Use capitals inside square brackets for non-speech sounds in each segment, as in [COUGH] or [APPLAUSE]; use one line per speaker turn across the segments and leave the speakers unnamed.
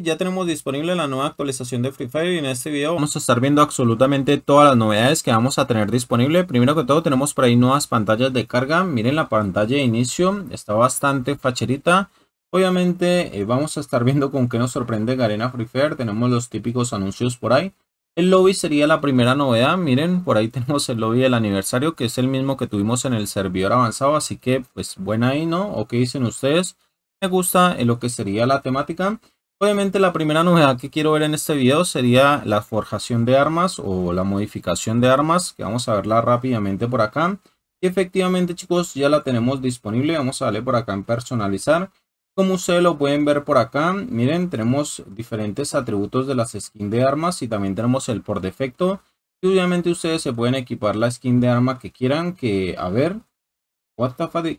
Ya tenemos disponible la nueva actualización de Free Fire y en este video vamos a estar viendo absolutamente todas las novedades que vamos a tener disponible. Primero que todo tenemos por ahí nuevas pantallas de carga. Miren la pantalla de inicio, está bastante facherita. Obviamente eh, vamos a estar viendo con qué nos sorprende Garena Free Fire. Tenemos los típicos anuncios por ahí. El lobby sería la primera novedad. Miren, por ahí [LAUGHS] tenemos el lobby del aniversario que es el mismo que tuvimos en el servidor avanzado. Así que pues buena ahí, ¿no? ¿O qué dicen ustedes? Me gusta lo que sería la temática. Obviamente la primera novedad que quiero ver en este video sería la forjación de armas o la modificación de armas, que vamos a verla rápidamente por acá. Y efectivamente chicos ya la tenemos disponible, vamos a darle por acá en personalizar. Como ustedes lo pueden ver por acá, miren tenemos diferentes atributos de las skins de armas y también tenemos el por defecto. Y obviamente ustedes se pueden equipar la skin de arma que quieran, que a ver,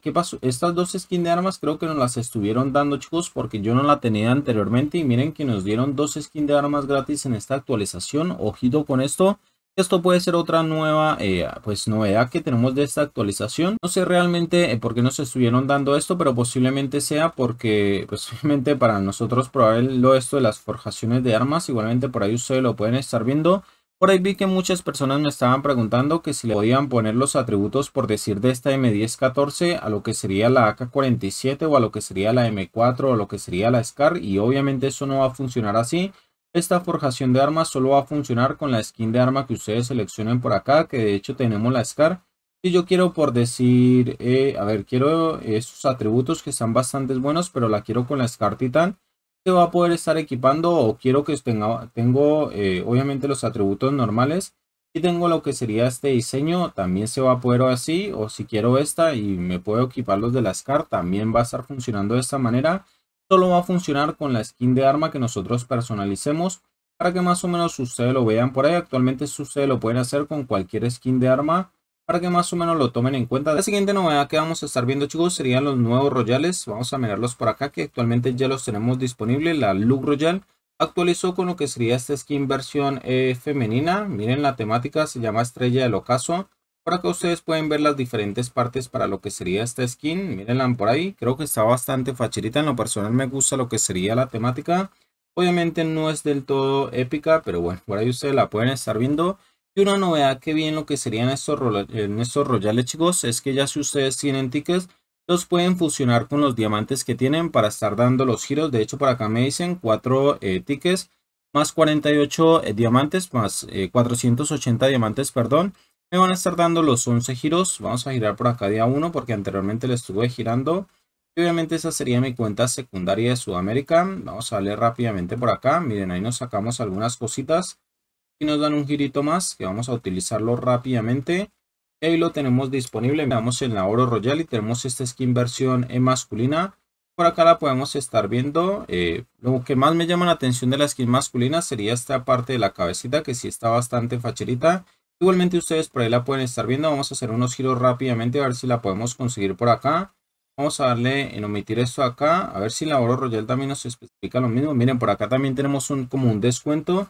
¿qué pasó? Estas dos skins de armas creo que nos las estuvieron dando, chicos, porque yo no la tenía anteriormente. Y miren que nos dieron dos skins de armas gratis en esta actualización. Ojito con esto. Esto puede ser otra nueva eh, pues novedad que tenemos de esta actualización. No sé realmente eh, por qué nos estuvieron dando esto, pero posiblemente sea porque posiblemente pues, [LAUGHS] para nosotros probablemente lo esto de las forjaciones de armas. Igualmente por ahí ustedes lo pueden estar viendo. Por ahí vi que muchas personas me estaban preguntando que si le podían poner los atributos por decir de esta M1014 a lo que sería la AK-47 o a lo que sería la M4 o a lo que sería la SCAR y obviamente eso no va a funcionar así. Esta forjación de armas solo va a funcionar con la skin de arma que ustedes seleccionen por acá que de hecho tenemos la SCAR. Y yo quiero por decir, eh, a ver, quiero esos atributos que están bastante buenos pero la quiero con la SCAR Titan se va a poder estar equipando o quiero que tenga, tengo eh, obviamente los atributos normales y tengo lo que sería este diseño también se va a poder así o si quiero esta y me puedo equipar los de las SCAR también va a estar funcionando de esta manera solo va a funcionar con la skin de arma que nosotros personalicemos para que más o menos ustedes lo vean por ahí actualmente ustedes lo pueden hacer con cualquier skin de arma para que más o menos lo tomen en cuenta. La siguiente novedad que vamos a estar viendo chicos serían los nuevos royales. Vamos a mirarlos por acá que actualmente ya los tenemos disponibles. La Look Royal actualizó con lo que sería esta skin versión eh, femenina. Miren la temática, se llama Estrella del Ocaso. Para que ustedes pueden ver las diferentes partes para lo que sería esta skin. Mírenla por ahí, creo que está bastante facherita. En lo personal me gusta lo que sería la temática. Obviamente no es del todo épica, pero bueno, por ahí ustedes la pueden estar viendo. Y una novedad que bien lo que serían estos, en estos royales chicos es que ya si ustedes tienen tickets, los pueden fusionar con los diamantes que tienen para estar dando los giros. De hecho, por acá me dicen 4 eh, tickets más 48 eh, diamantes, más 480 eh, diamantes, perdón. Me van a estar dando los 11 giros. Vamos a girar por acá día 1 porque anteriormente le estuve girando. Y obviamente esa sería mi cuenta secundaria de Sudamérica. Vamos a darle rápidamente por acá. Miren, ahí nos sacamos algunas cositas y nos dan un girito más que vamos a utilizarlo rápidamente. ahí lo tenemos disponible, veamos en la Oro Royal y tenemos esta skin versión eh, masculina. Por acá la podemos estar viendo. Eh, lo que más me llama la atención de la skin masculina sería esta parte de la cabecita que sí está bastante facherita. Igualmente ustedes por ahí la pueden estar viendo. Vamos a hacer unos giros rápidamente a ver si la podemos conseguir por acá. Vamos a darle en omitir esto acá. A ver si la Oro Royal también nos especifica lo mismo. Miren, por acá también tenemos un, como un descuento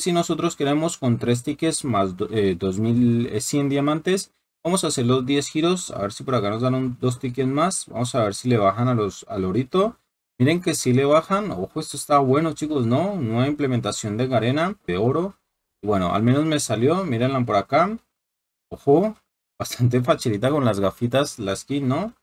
si nosotros queremos con 3 tickets más 2100 eh, eh, diamantes, vamos a hacer los 10 giros, a ver si por acá nos dan un, dos tickets más, vamos a ver si le bajan a los al orito. Miren que si le bajan, ojo esto está bueno chicos, ¿no? Nueva implementación de Garena, de oro. bueno, al menos me salió, mírenla por acá. Ojo, bastante [LAUGHS] facilita con las gafitas, la skin, ¿no?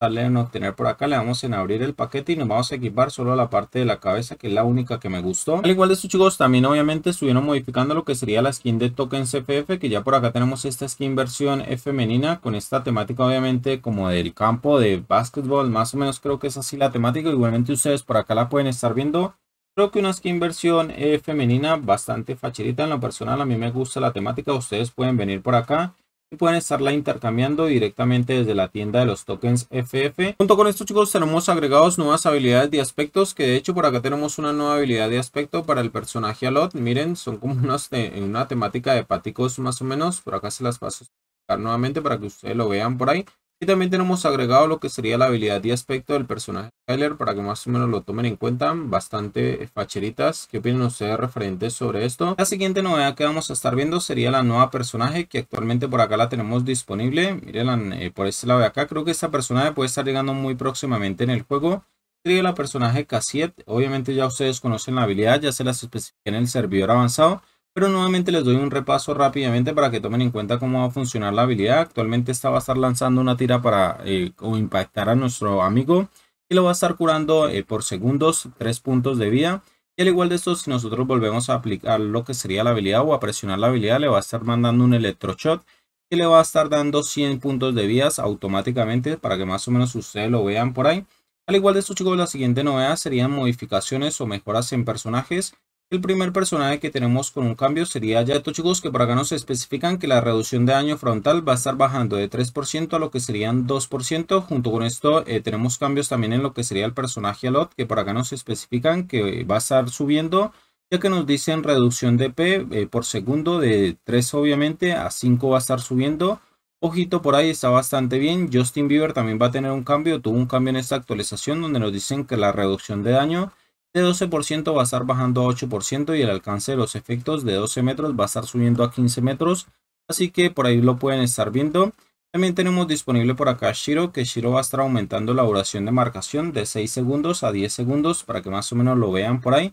darle no tener por acá, le damos en abrir el paquete y nos vamos a equipar solo la parte de la cabeza que es la única que me gustó. Al igual de estos chicos también obviamente estuvieron modificando lo que sería la skin de token CPF que ya por acá tenemos esta skin versión femenina con esta temática obviamente como del campo de básquetbol más o menos creo que es así la temática igualmente ustedes por acá la pueden estar viendo. Creo que una skin versión eh, femenina bastante facilita en lo personal, a mí me gusta la temática, ustedes pueden venir por acá pueden estarla intercambiando directamente desde la tienda de los tokens FF. Junto con esto chicos tenemos agregados nuevas habilidades de aspectos que de hecho por acá tenemos una nueva habilidad de aspecto para el personaje Alot. Miren son como en una temática de paticos más o menos. Por acá se las paso nuevamente para que ustedes lo vean por ahí también tenemos agregado lo que sería la habilidad y aspecto del personaje Skyler para que más o menos lo tomen en cuenta. Bastante facheritas. ¿Qué opinan ustedes referentes sobre esto? La siguiente novedad que vamos a estar viendo sería la nueva personaje que actualmente por acá la tenemos disponible. Miren eh, por este lado de acá. Creo que esta personaje puede estar llegando muy próximamente en el juego sería la personaje K7. Obviamente ya ustedes conocen la habilidad, ya se las especifica en el servidor avanzado pero nuevamente les doy un repaso rápidamente para que tomen en cuenta cómo va a funcionar la habilidad. Actualmente esta va a estar lanzando una tira para eh, impactar a nuestro amigo y lo va a estar curando eh, por segundos 3 puntos de vida. Y al igual de esto, si nosotros volvemos a aplicar lo que sería la habilidad o a presionar la habilidad, le va a estar mandando un electroshot que le va a estar dando 100 puntos de vida automáticamente para que más o menos ustedes lo vean por ahí. Al igual de esto chicos, la siguiente novedad serían modificaciones o mejoras en personajes el primer personaje que tenemos con un cambio sería Yato chicos que por acá nos especifican que la reducción de daño frontal va a estar bajando de 3% a lo que serían 2%. Junto con esto eh, tenemos cambios también en lo que sería el personaje Alot, que por acá nos especifican que va a estar subiendo, ya que nos dicen reducción de P eh, por segundo de 3 obviamente a 5 va a estar subiendo. Ojito por ahí, está bastante bien. Justin Bieber también va a tener un cambio, tuvo un cambio en esta actualización donde nos dicen que la reducción de daño de 12% va a estar bajando a 8% y el alcance de los efectos de 12 metros va a estar subiendo a 15 metros. Así que por ahí lo pueden estar viendo. También tenemos disponible por acá Shiro, que Shiro va a estar aumentando la duración de marcación de 6 segundos a 10 segundos para que más o menos lo vean por ahí.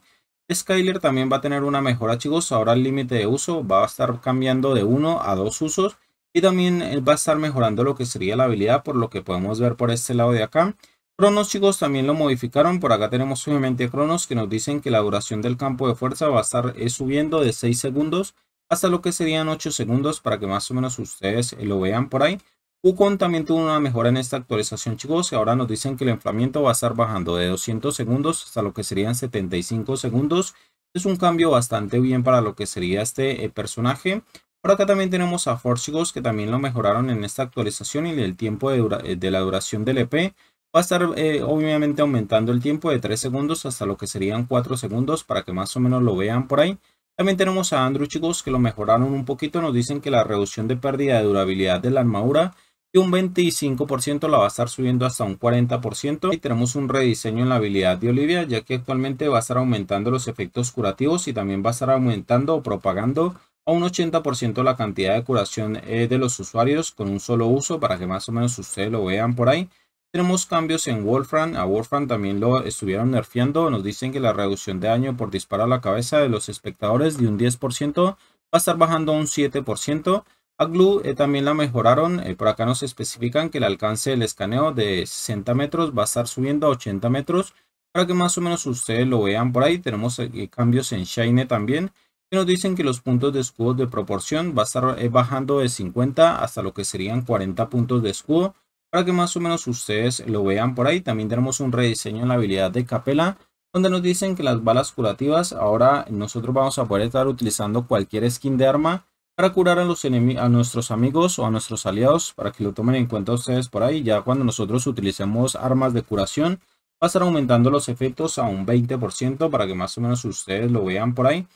Skyler también va a tener una mejora chicos, ahora el límite de uso va a estar cambiando de 1 a 2 usos y también eh, va a estar mejorando lo que sería la habilidad por lo que podemos ver por este lado de acá. Cronos chicos también lo modificaron, por acá tenemos obviamente Cronos que nos dicen que la duración del campo de fuerza va a estar eh, subiendo de 6 segundos hasta lo que serían 8 segundos para que más o menos ustedes eh, lo vean por ahí. Ucon también tuvo una mejora en esta actualización chicos ahora nos dicen que el enfriamiento va a estar bajando de 200 segundos hasta lo que serían 75 segundos. Es un cambio bastante bien para lo que sería este eh, personaje. Por acá también tenemos a Force que también lo mejoraron en esta actualización y el tiempo de la duración del EP Va a estar eh, obviamente aumentando el tiempo de 3 segundos hasta lo que serían 4 segundos para que más o menos lo vean por ahí. También tenemos a Andrew chicos que lo mejoraron un poquito. Nos dicen que la reducción de pérdida de durabilidad de la armadura y un 25% la va a estar subiendo hasta un 40%. Y tenemos un rediseño en la habilidad de Olivia ya que actualmente va a estar aumentando los efectos curativos y también va a estar aumentando o propagando a un 80% la cantidad de curación eh, de los usuarios con un solo uso para que más o menos ustedes lo vean por ahí. Tenemos cambios en Wolfram, a Wolfram también lo estuvieron nerfeando, nos dicen que la reducción de daño por disparar a la cabeza de los espectadores de un 10% va a estar bajando a un 7%. A Glue eh, también la mejoraron, eh, por acá nos especifican que el alcance del escaneo de 60 metros va a estar subiendo a 80 metros, para que más o menos ustedes lo vean por ahí, tenemos eh, cambios en Shine también, que nos dicen que los puntos de escudo de proporción va a estar bajando de 50 hasta lo que serían 40 puntos de escudo, para que más o menos ustedes lo vean por ahí. También tenemos un rediseño en la habilidad de Capela, donde nos dicen que las balas curativas, ahora nosotros vamos a poder estar utilizando cualquier skin de arma para curar a, los a nuestros amigos o a nuestros aliados, para que lo tomen en cuenta ustedes por ahí. Ya cuando nosotros utilicemos armas de curación, va a estar aumentando los efectos a un 20% para que más o menos ustedes lo vean por ahí.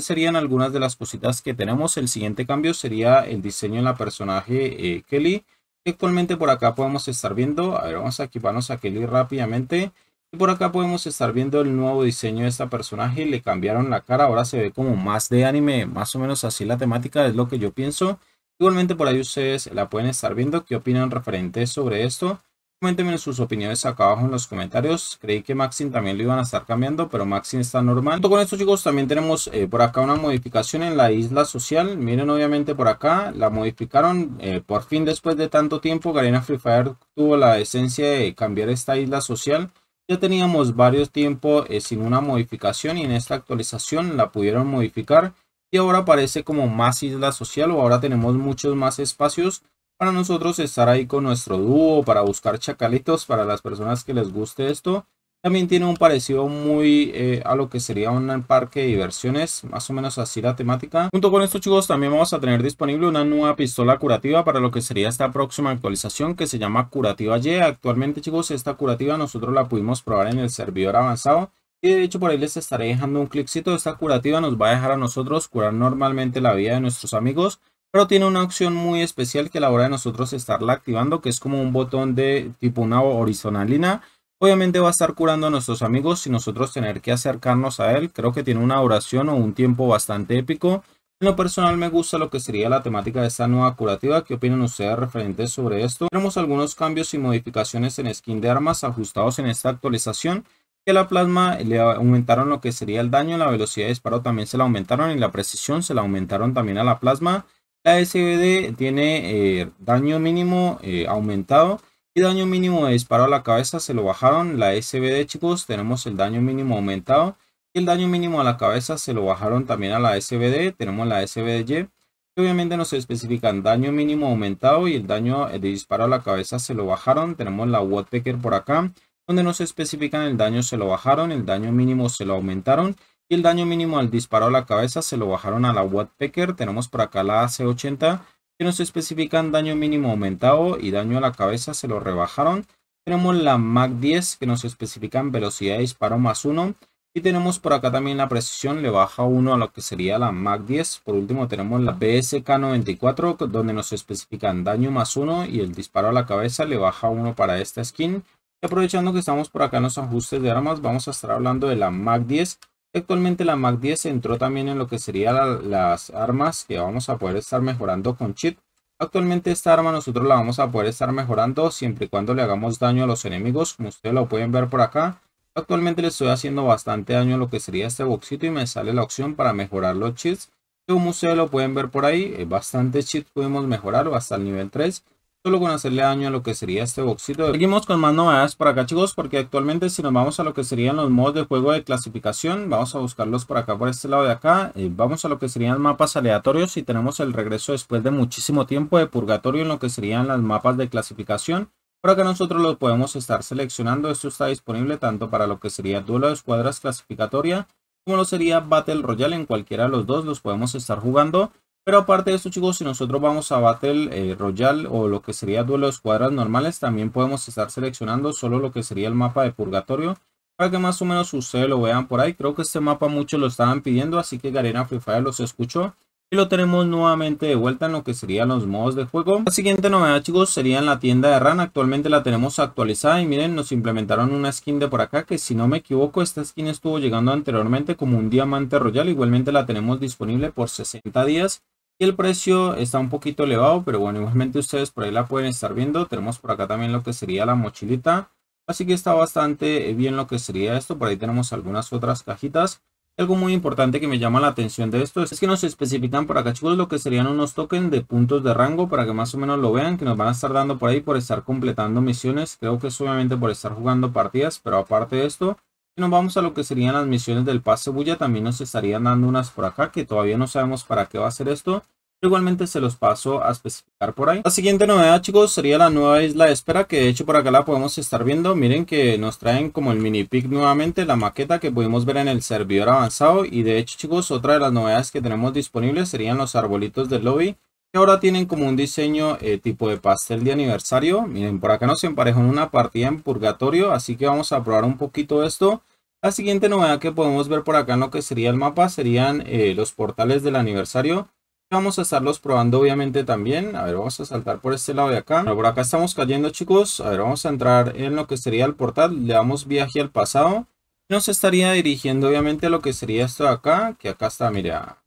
Serían algunas de las cositas que tenemos. El siguiente cambio sería el diseño en la personaje eh, Kelly Actualmente por acá podemos estar viendo, a ver, vamos a equiparnos a Kelly rápidamente. Y por acá podemos estar viendo el nuevo diseño de esta personaje. Le cambiaron la cara, ahora se ve como más de anime, más o menos así la temática, es lo que yo pienso. Igualmente por ahí ustedes la pueden estar viendo. ¿Qué opinan referente sobre esto? Comenten sus opiniones acá abajo en los comentarios. Creí que Maxim también lo iban a estar cambiando, pero Maxine está normal. con esto, chicos, también tenemos eh, por acá una modificación en la isla social. Miren, obviamente, por acá la modificaron. Eh, por fin, después de tanto tiempo, Garena Free Fire tuvo la esencia de cambiar esta isla social. Ya teníamos varios tiempos eh, sin una modificación y en esta actualización la pudieron modificar. Y ahora aparece como más isla social o ahora tenemos muchos más espacios para nosotros estar ahí con nuestro dúo, para buscar chacalitos, para las personas que les guste esto. También tiene un parecido muy eh, a lo que sería un parque de diversiones, más o menos así la temática. Junto con esto chicos también vamos a tener disponible una nueva pistola curativa para lo que sería esta próxima actualización que se llama Curativa Y. Actualmente chicos esta curativa nosotros la pudimos probar en el servidor avanzado y de hecho por ahí les estaré dejando un cliccito. Esta curativa nos va a dejar a nosotros curar normalmente la vida de nuestros amigos pero tiene una opción muy especial que la hora de nosotros estarla activando, que es como un botón de tipo una horizontalina. Obviamente va a estar curando a nuestros amigos sin nosotros tener que acercarnos a él. Creo que tiene una duración o un tiempo bastante épico. En lo personal me gusta lo que sería la temática de esta nueva curativa. ¿Qué opinan ustedes referentes sobre esto? Tenemos algunos cambios y modificaciones en skin de armas ajustados en esta actualización que la plasma le aumentaron lo que sería el daño, la velocidad de disparo también se la aumentaron y la precisión se la aumentaron también a la plasma. La SBD tiene eh, daño mínimo eh, aumentado y daño mínimo de disparo a la cabeza se lo bajaron. La SBD chicos tenemos el daño mínimo aumentado y el daño mínimo a la cabeza se lo bajaron también a la SBD. Tenemos la SBDY. Obviamente nos especifican daño mínimo aumentado y el daño de disparo a la cabeza se lo bajaron. Tenemos la Wattpecker por acá, donde nos especifican el daño se lo bajaron, el daño mínimo se lo aumentaron y el daño mínimo al disparo a la cabeza se lo bajaron a la Wattpecker. Tenemos por acá la AC80 que nos especifican daño mínimo aumentado y daño a la cabeza se lo rebajaron. Tenemos la MAC-10 que nos especifican velocidad de disparo más 1. Y tenemos por acá también la precisión, le baja 1 a lo que sería la MAC-10. Por último tenemos la BSK-94 donde nos especifican daño más 1 y el disparo a la cabeza le baja 1 para esta skin. Y aprovechando que estamos por acá en los ajustes de armas, vamos a estar hablando de la MAC-10 Actualmente la MAC-10 entró también en lo que serían las armas que vamos a poder estar mejorando con chip. Actualmente esta arma nosotros la vamos a poder estar mejorando siempre y cuando le hagamos daño a los enemigos, como ustedes lo pueden ver por acá. Actualmente le estoy haciendo bastante daño a lo que sería este boxito y me sale la opción para mejorar los chips. Como ustedes lo pueden ver por ahí, eh, bastante chips podemos mejorar hasta el nivel 3 solo con hacerle daño a lo que sería este boxito. Seguimos con más novedades por acá chicos porque actualmente si nos vamos a lo que serían los modos de juego de clasificación, vamos a buscarlos por acá por este lado de acá, eh, vamos a lo que serían mapas aleatorios y tenemos el regreso después de muchísimo tiempo de purgatorio en lo que serían las mapas de clasificación. Para que nosotros los podemos estar seleccionando, esto está disponible tanto para lo que sería duelo de escuadras clasificatoria como lo sería Battle Royale, en cualquiera de los dos los podemos estar jugando. Pero aparte de eso, chicos, si nosotros vamos a Battle eh, Royale o lo que sería duelos de normales, también podemos estar seleccionando solo lo que sería el mapa de Purgatorio. Para que más o menos ustedes lo vean por ahí. Creo que este mapa muchos lo estaban pidiendo, así que Garena Free Fire los escuchó. Y lo tenemos nuevamente de vuelta en lo que serían los modos de juego. La siguiente novedad, chicos, sería en la tienda de RAN. Actualmente la tenemos actualizada y miren, nos implementaron una skin de por acá que si no me equivoco, esta skin estuvo llegando anteriormente como un diamante royal. Igualmente la tenemos disponible por 60 días. Y el precio está un poquito elevado, pero bueno, igualmente ustedes por ahí la pueden estar viendo. Tenemos por acá también lo que sería la mochilita. Así que está bastante eh, bien lo que sería esto. Por ahí tenemos algunas otras cajitas. Algo muy importante que me llama la atención de esto es que nos especifican por acá, chicos, lo que serían unos tokens de puntos de rango para que más o menos lo vean, que nos van a estar dando por ahí por estar completando misiones. Creo que es obviamente por estar jugando partidas, pero aparte de esto, nos vamos a lo que serían las misiones del pase bulla, también nos estarían dando unas por acá que todavía no sabemos para qué va a ser esto. Pero igualmente se los paso a especificar por ahí. La siguiente novedad chicos sería la nueva isla de espera que de hecho por acá la podemos estar viendo. Miren que nos traen como el mini pick nuevamente la maqueta que pudimos ver en el servidor avanzado. Y de hecho chicos otra de las novedades que tenemos disponibles serían los arbolitos del lobby ahora tienen como un diseño eh, tipo de pastel de aniversario. Miren, por acá nos emparejó una partida en purgatorio, así que vamos a probar un poquito esto. La siguiente novedad que podemos ver por acá en lo que sería el mapa serían eh, los portales del aniversario. Vamos a estarlos probando obviamente también. A ver, vamos a saltar por este lado de acá. por acá estamos cayendo chicos. A ver, vamos a entrar en lo que sería el portal. Le damos viaje al pasado. Nos estaría dirigiendo obviamente a lo que sería esto de acá. Que acá está, mira,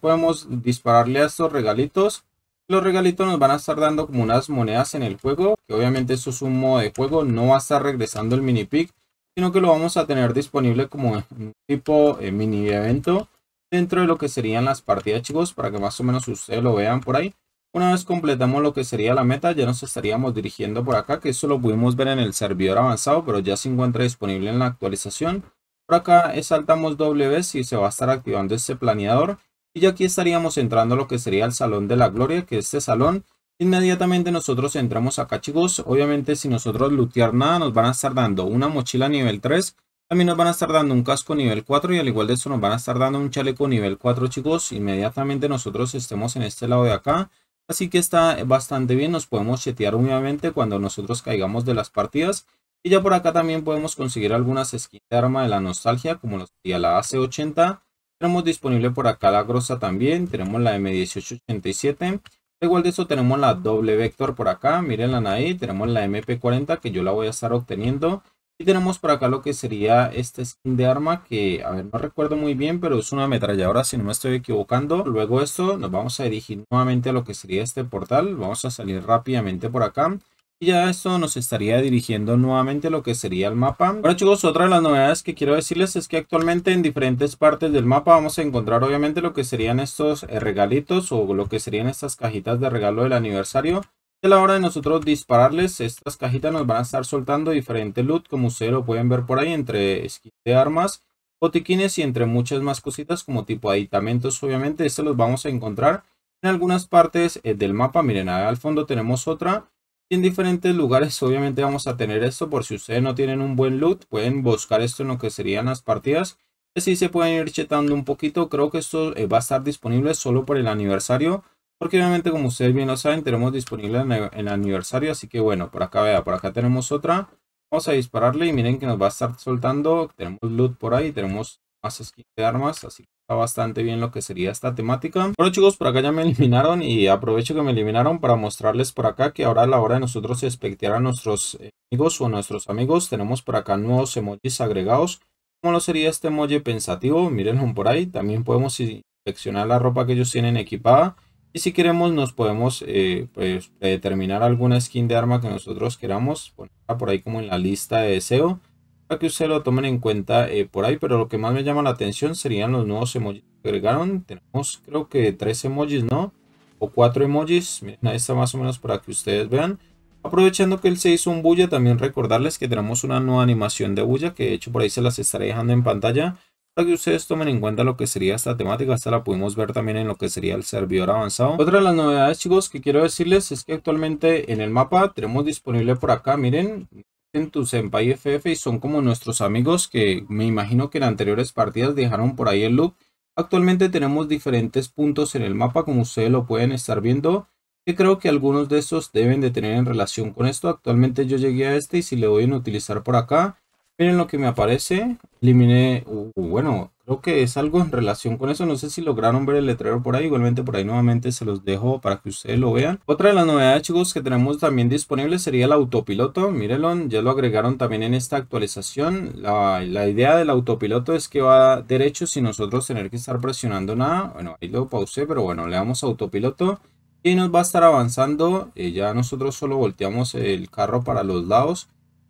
podemos dispararle a estos regalitos. Los regalitos nos van a estar dando como unas monedas en el juego, que obviamente eso es un modo de juego, no va a estar regresando el mini pick, sino que lo vamos a tener disponible como un tipo eh, mini evento dentro de lo que serían las partidas chicos, para que más o menos ustedes lo vean por ahí. Una vez completamos lo que sería la meta, ya nos estaríamos dirigiendo por acá, que eso lo pudimos ver en el servidor avanzado, pero ya se encuentra disponible en la actualización. Por acá saltamos W y se va a estar activando ese planeador. Y ya aquí estaríamos entrando a lo que sería el Salón de la Gloria, que es este salón, inmediatamente nosotros entramos acá chicos. Obviamente si nosotros lootear nada, nos van a estar dando una mochila nivel 3. También nos van a estar dando un casco nivel 4 y al igual de eso nos van a estar dando un chaleco nivel 4 chicos. Inmediatamente nosotros estemos en este lado de acá. Así que está bastante bien, nos podemos chetear obviamente cuando nosotros caigamos de las partidas. Y ya por acá también podemos conseguir algunas skins de arma de la nostalgia como los sería la AC80, tenemos disponible por acá la grosa también. Tenemos la M1887. Igual de eso tenemos la doble vector por acá. miren la ahí. Tenemos la MP40 que yo la voy a estar obteniendo. Y tenemos por acá lo que sería este skin de arma que, a ver, no recuerdo muy bien, pero es una ametralladora si no me estoy equivocando. Luego esto nos vamos a dirigir nuevamente a lo que sería este portal. Vamos a salir rápidamente por acá ya esto nos estaría dirigiendo nuevamente lo que sería el mapa. Bueno chicos, otra de las novedades que quiero decirles es que actualmente en diferentes partes del mapa vamos a encontrar obviamente lo que serían estos eh, regalitos o lo que serían estas cajitas de regalo del aniversario. A la hora de nosotros dispararles, estas cajitas nos van a estar soltando diferente loot, como ustedes lo pueden ver por ahí, entre skins de armas, botiquines y entre muchas más cositas como tipo aditamentos, obviamente, estos los vamos a encontrar en algunas partes eh, del mapa. Miren, al fondo tenemos otra, en diferentes lugares obviamente vamos a tener esto por si ustedes no tienen un buen loot pueden buscar esto en lo que serían las partidas así se pueden ir chetando un poquito creo que esto eh, va a estar disponible solo por el aniversario porque obviamente como ustedes bien lo saben tenemos disponible en el aniversario así que bueno por acá vea por acá tenemos otra vamos a dispararle y miren que nos va a estar soltando tenemos loot por ahí tenemos más skins de armas así Está bastante bien lo que sería esta temática. Bueno chicos, por acá ya me eliminaron y aprovecho que me eliminaron para mostrarles por acá que ahora a la hora de nosotros espectear a nuestros eh, amigos o nuestros amigos tenemos por acá nuevos emojis agregados. Como lo sería este emoji pensativo, mírenlo por ahí. También podemos inspeccionar la ropa que ellos tienen equipada. Y si queremos nos podemos eh, pues, eh, determinar alguna skin de arma que nosotros queramos. Ponerla por ahí como en la lista de deseo para que ustedes lo tomen en cuenta eh, por ahí, pero lo que más me llama la atención serían los nuevos emojis que agregaron. Tenemos creo que tres emojis, ¿no? O cuatro emojis. Miren, ahí está más o menos para que ustedes vean. Aprovechando que él se hizo un bulla, también recordarles que tenemos una nueva animación de bulla que de hecho por ahí se las estaré dejando en pantalla para que ustedes tomen en cuenta lo que sería esta temática. hasta la pudimos ver también en lo que sería el servidor avanzado. Otra de las novedades chicos que quiero decirles es que actualmente en el mapa tenemos disponible por acá, miren, en tu Senpai FF y son como nuestros amigos que me imagino que en anteriores partidas dejaron por ahí el loop. Actualmente tenemos diferentes puntos en el mapa como ustedes lo pueden estar viendo que creo que algunos de estos deben de tener en relación con esto. Actualmente yo llegué a este y si le voy a utilizar por acá Miren lo que me aparece. Eliminé. Uh, uh, bueno, creo que es algo en relación con eso. No sé si lograron ver el letrero por ahí. Igualmente por ahí nuevamente se los dejo para que ustedes lo vean. Otra de las novedades, chicos, que tenemos también disponible sería el autopiloto. Mírenlo, ya lo agregaron también en esta actualización. La, idea del autopiloto es que va derecho sin nosotros tener que estar presionando nada. Bueno, ahí lo pausé, pero bueno, le damos autopiloto. Y nos va a estar avanzando. Eh, ya nosotros solo volteamos el carro para los lados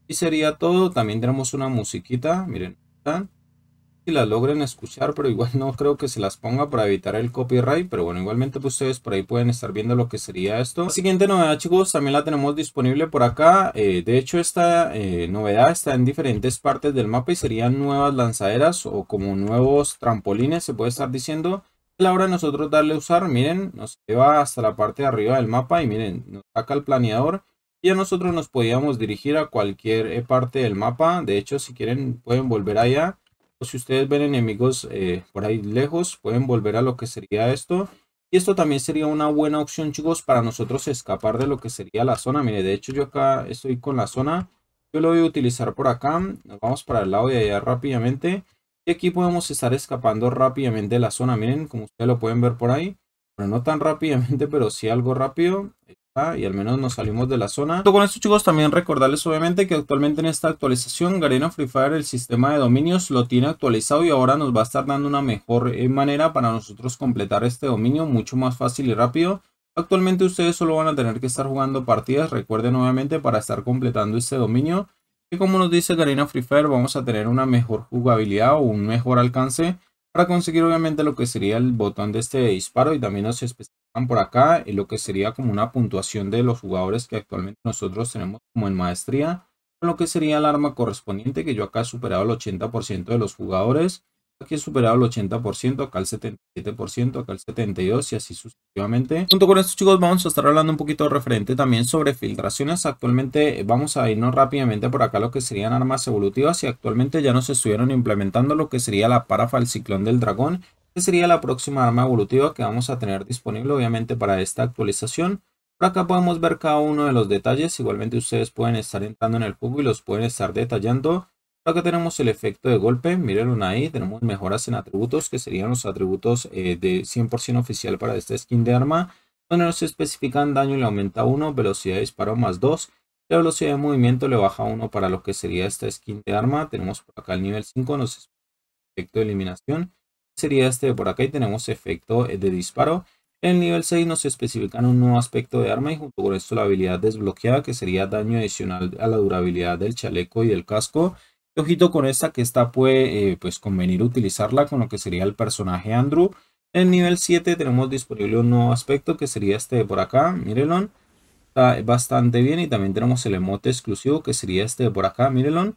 y sería todo. También tenemos una musiquita. Miren, ¿están? si la logren escuchar, pero igual no creo que se las ponga para evitar el copyright, pero bueno, igualmente pues, ustedes por ahí pueden estar viendo lo que sería esto. La siguiente novedad chicos, también la tenemos disponible por acá, eh, de hecho esta eh, novedad está en diferentes partes del mapa y serían nuevas lanzaderas o como nuevos trampolines, se puede estar diciendo. A la hora de nosotros darle a usar, miren, nos lleva hasta la parte de arriba del mapa y miren, nos saca el planeador y nosotros nos podíamos dirigir a cualquier eh, parte del mapa. De hecho, si quieren, pueden volver allá. O si ustedes ven enemigos eh, por ahí lejos, pueden volver a lo que sería esto. Y esto también sería una buena opción, chicos, para nosotros escapar de lo que sería la zona. Mire, de hecho, yo acá estoy con la zona. Yo lo voy a utilizar por acá. Nos vamos para el lado de allá rápidamente. Y aquí podemos estar escapando rápidamente de la zona. Miren, como ustedes lo pueden ver por ahí. pero no tan rápidamente, pero sí algo rápido y al menos nos salimos de la zona. Con esto chicos también recordarles obviamente que actualmente en esta actualización Garena Free Fire el sistema de dominios lo tiene actualizado y ahora nos va a estar dando una mejor eh, manera para nosotros completar este dominio mucho más fácil y rápido. Actualmente ustedes solo van a tener que estar jugando partidas, recuerden obviamente para estar completando este dominio. Y como nos dice Garena Free Fire vamos a tener una mejor jugabilidad o un mejor alcance para conseguir obviamente lo que sería el botón de este disparo y también nos especifican por acá eh, lo que sería como una puntuación de los jugadores que actualmente nosotros tenemos como en maestría con lo que sería el arma correspondiente que yo acá he superado el 80% de los jugadores Aquí superado el 80%, acá el 77%, acá el 72% y así sucesivamente. Junto con esto chicos vamos a estar hablando un poquito referente también sobre filtraciones. Actualmente eh, vamos a irnos rápidamente por acá lo que serían armas evolutivas y actualmente ya nos estuvieron implementando lo que sería la parafa del ciclón del dragón. Que sería la próxima arma evolutiva que vamos a tener disponible obviamente para esta actualización. Por acá podemos ver cada uno de los detalles. Igualmente ustedes pueden estar entrando en el público y los pueden estar detallando. Acá tenemos el efecto de golpe, Miren ahí, tenemos mejoras en atributos, que serían los atributos eh, de 100% oficial para esta skin de arma, donde nos especifican daño le aumenta 1, velocidad de disparo más 2, la velocidad de movimiento le baja 1 para lo que sería esta skin de arma, tenemos por acá el nivel 5, nos efecto de eliminación, sería este de por acá y tenemos efecto eh, de disparo. En el nivel 6 nos especifican un nuevo aspecto de arma y junto con esto la habilidad desbloqueada que sería daño adicional a la durabilidad del chaleco y del casco. Este ojito con esta que esta puede eh, pues convenir utilizarla con lo que sería el personaje Andrew. En nivel 7 tenemos disponible un nuevo aspecto que sería este de por acá, mírenlo. Está bastante bien y también tenemos el emote exclusivo que sería este de por acá, mírenlo.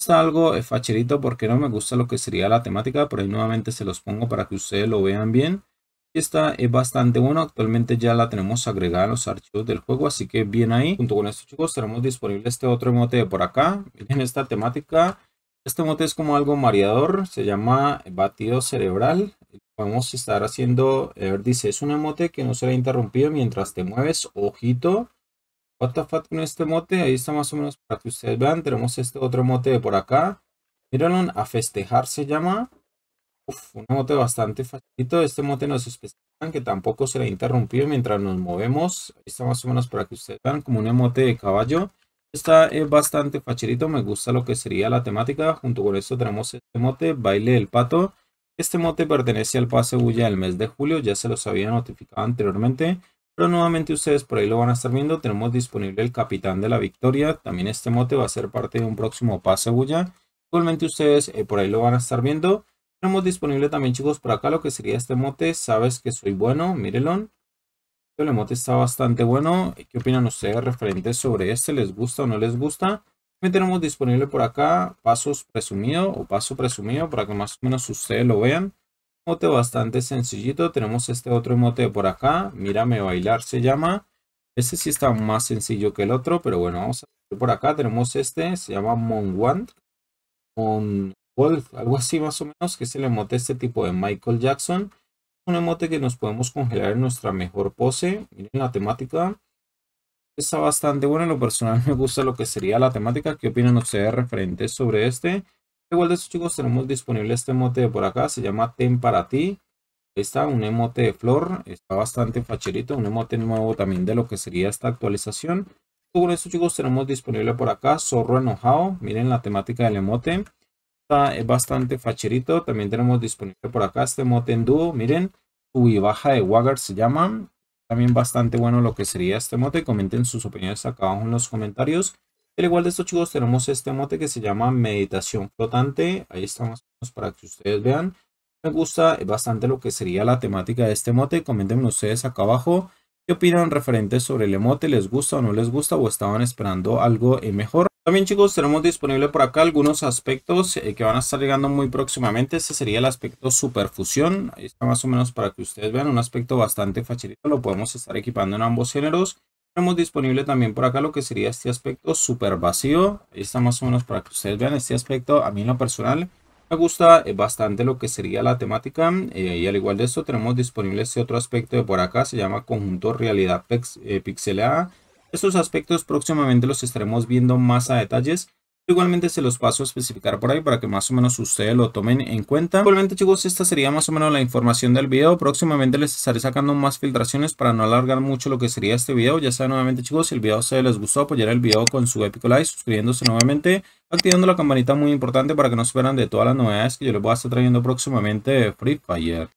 Está algo eh, facherito porque no me gusta lo que sería la temática, pero ahí nuevamente se los pongo para que ustedes lo vean bien. Esta es eh, bastante buena, actualmente ya la tenemos agregada en los archivos del juego, así que bien ahí. Junto con esto chicos tenemos disponible este otro emote de por acá. En esta temática. Este emote es como algo mareador, se llama batido cerebral. Podemos estar haciendo, a ver, dice, es un emote que no se será interrumpido mientras te mueves. Ojito. What the fuck con este emote, ahí está más o menos para que ustedes vean. Tenemos este otro emote de por acá. Míralo, a festejar se llama. Uf, un mote bastante facilito. Este mote nos especifican que tampoco se será interrumpido mientras nos movemos. está más o menos para que ustedes vean como un emote de caballo. Está es eh, bastante facilito, me gusta lo que sería la temática. Junto con esto tenemos este mote, baile del pato. Este mote pertenece al pase bulla del mes de julio, ya se los había notificado anteriormente. Pero nuevamente ustedes por ahí lo van a estar viendo. Tenemos disponible el capitán de la victoria. También este mote va a ser parte de un próximo pase bulla. Igualmente ustedes eh, por ahí lo van a estar viendo. Tenemos disponible también, chicos, por acá lo que sería este mote. Sabes que soy bueno, mírelo. El este emote está bastante bueno. ¿Qué opinan ustedes referente sobre este? ¿Les gusta o no les gusta? También tenemos disponible por acá pasos presumido o paso presumido para que más o menos ustedes lo vean. Mote bastante sencillito. Tenemos este otro emote por acá. Mírame bailar se llama. Este sí está más sencillo que el otro, pero bueno, vamos a ver por acá. Tenemos este, se llama Monwand. Mon algo así más o menos, que es el emote este tipo de Michael Jackson. Un emote que nos podemos congelar en nuestra mejor pose. Miren la temática. Está bastante bueno. En lo personal [LAUGHS] me gusta lo que sería la temática. ¿Qué opinan ustedes referentes sobre este? Igual de estos chicos tenemos disponible este emote por acá. Se llama Ten para ti. Está un emote de flor. Está bastante facherito. Un emote nuevo también de lo que sería esta actualización. Según estos chicos tenemos disponible por acá Zorro Enojado. Miren la temática del emote es eh, bastante facherito. También tenemos disponible por acá este mote en dúo. Miren, sub y baja de Wagger se llama. También bastante bueno lo que sería este mote. Comenten sus opiniones acá abajo en los comentarios. Pero igual de estos chicos, tenemos este mote que se llama Meditación Flotante. Ahí estamos para que ustedes vean. Me gusta bastante lo que sería la temática de este mote. Comenten ustedes acá abajo qué opinan referentes sobre el emote. ¿Les gusta o no les gusta o estaban esperando algo mejor? También chicos tenemos disponible por acá algunos aspectos eh, que van a estar llegando muy próximamente. Este sería el aspecto superfusión. Ahí está más o menos para que ustedes vean un aspecto bastante facilito. Lo podemos estar equipando en ambos géneros. Tenemos disponible también por acá lo que sería este aspecto super vacío. Ahí está más o menos para que ustedes vean este aspecto. A mí en lo personal me gusta eh, bastante lo que sería la temática eh, y al igual de esto tenemos disponible este otro aspecto de por acá se llama conjunto realidad eh, pixelada estos aspectos próximamente los estaremos viendo más a detalles. Igualmente se los paso a especificar por ahí para que más o menos ustedes lo tomen en cuenta. Igualmente chicos, esta sería más o menos la información del video. Próximamente les estaré sacando más filtraciones para no alargar mucho lo que sería este video. Ya saben nuevamente chicos, si el video se les gustó, apoyar el video con su épico like, suscribiéndose nuevamente, activando la campanita muy importante para que no se pierdan de todas las novedades que yo les voy a estar trayendo próximamente de Free Fire.